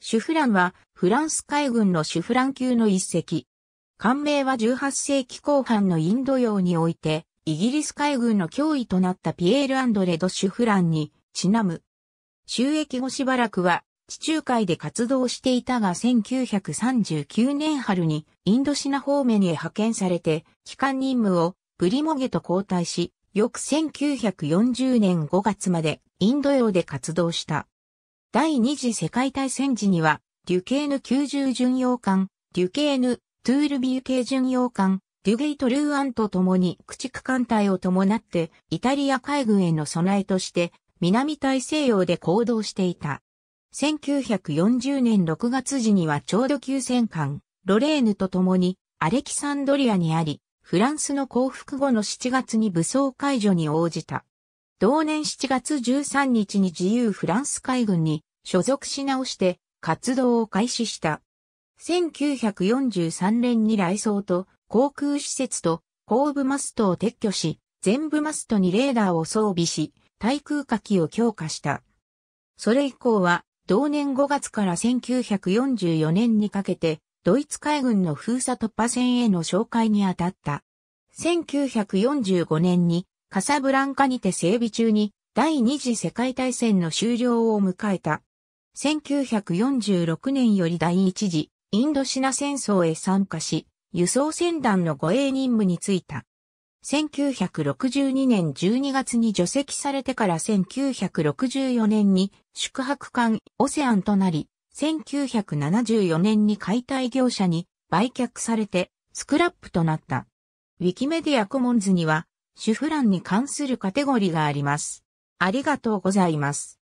シュフランはフランス海軍のシュフラン級の一隻。艦名は18世紀後半のインド洋において、イギリス海軍の脅威となったピエール・アンドレド・シュフランにちなむ。収益後しばらくは地中海で活動していたが1939年春にインドシナ方面へ派遣されて、機関任務をプリモゲと交代し、翌1940年5月までインド洋で活動した。第二次世界大戦時には、デュケーヌ90巡洋艦、デュケーヌ、トゥールビュー系巡洋艦、デュゲイト・ルーアンと共に駆逐艦隊を伴って、イタリア海軍への備えとして、南大西洋で行動していた。1940年6月時にはちょうど急戦艦、ロレーヌと共に、アレキサンドリアにあり、フランスの降伏後の7月に武装解除に応じた。同年7月13日に自由フランス海軍に所属し直して活動を開始した。1943年に来装と航空施設と後部マストを撤去し、全部マストにレーダーを装備し、対空火器を強化した。それ以降は、同年5月から1944年にかけて、ドイツ海軍の封鎖突破戦への紹介に当たった。1945年にカサブランカにて整備中に第二次世界大戦の終了を迎えた。1946年より第一次インドシナ戦争へ参加し、輸送船団の護衛任務に就いた。1962年12月に除籍されてから1964年に宿泊艦オセアンとなり、1974年に解体業者に売却されてスクラップとなった。ウィキメディアコモンズには主婦欄に関するカテゴリがあります。ありがとうございます。